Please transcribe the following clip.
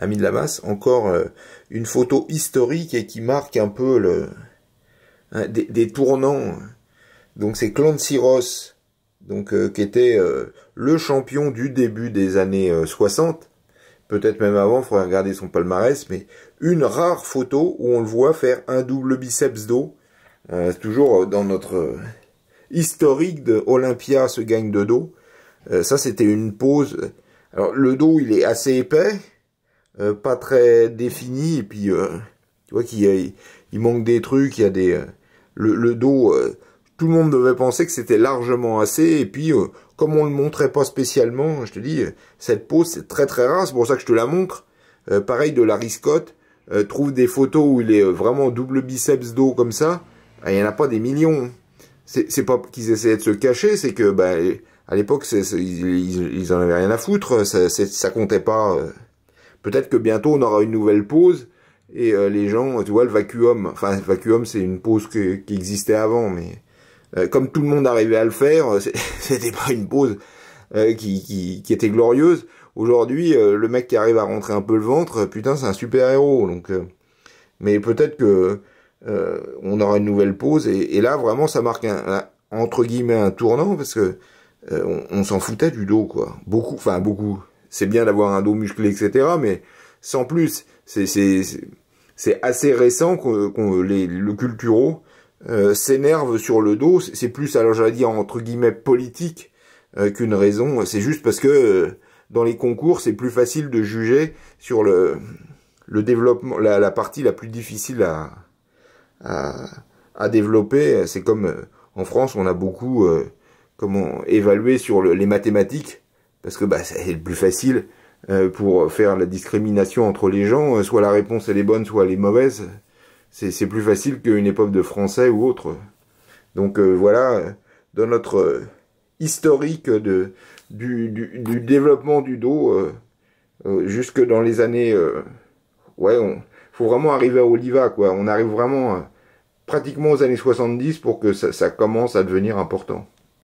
ami de la masse, encore euh, une photo historique et qui marque un peu le, des, tournants. Donc c'est Clancy Ross, donc, euh, qui était euh, le champion du début des années 60. Peut-être même avant, il faudrait regarder son palmarès, mais une rare photo où on le voit faire un double biceps dos. toujours dans notre historique de Olympia se gagne de dos. ça, c'était une pause. Alors, le dos, il est assez épais, euh, pas très défini et puis euh, tu vois qu'il manque des trucs, il y a des euh, le, dos tout le monde devait penser que c'était largement assez et puis comme on le montrait pas spécialement, je te dis cette peau, c'est très très rare, c'est pour ça que je te la montre. pareil de Larry Scott, trouve des photos où il est vraiment double biceps dos comme ça, ah, il y en a pas des millions. C'est pas qu'ils essayaient de se cacher, c'est que bah, à l'époque ils, ils, en avaient rien à foutre, ça, ça comptait pas Peut-être que bientôt on aura une nouvelle pause et euh, les gens, tu vois, le vacuum, enfin le vacuum c'est une pause qui existait avant, mais euh, comme tout le monde arrivait à le faire, euh, c'était pas une pause qui, qui, qui, était glorieuse. Aujourd'hui, le mec qui arrive à rentrer un peu le ventre, putain, c'est un super héros. Donc, mais peut-être que on aura une nouvelle pause et, là vraiment ça marque un, entre guillemets un tournant parce que on s'en foutait du dos quoi. Beaucoup, enfin beaucoup c'est bien d'avoir un dos musclé, etc. Mais sans plus, c'est assez récent que le culturo euh, s'énerve sur le dos. C'est plus, alors j'allais dire, entre guillemets, politique euh, qu'une raison. C'est juste parce que euh, dans les concours, c'est plus facile de juger sur le, le développement, la, la partie la plus difficile à, à, à développer. C'est comme en France, on a beaucoup comment évalué sur les mathématiques parce que bah, c'est le plus facile euh, pour faire la discrimination entre les gens. Euh, soit la réponse elle est bonne, soit elle est mauvaise. C'est plus facile qu'une époque de français ou autre. Donc euh, voilà, dans notre historique de, du, du, du développement du dos, jusque dans les années... ouais, on, faut vraiment arriver à Oliva, quoi. On arrive vraiment pratiquement aux années 70 pour que ça commence à devenir important.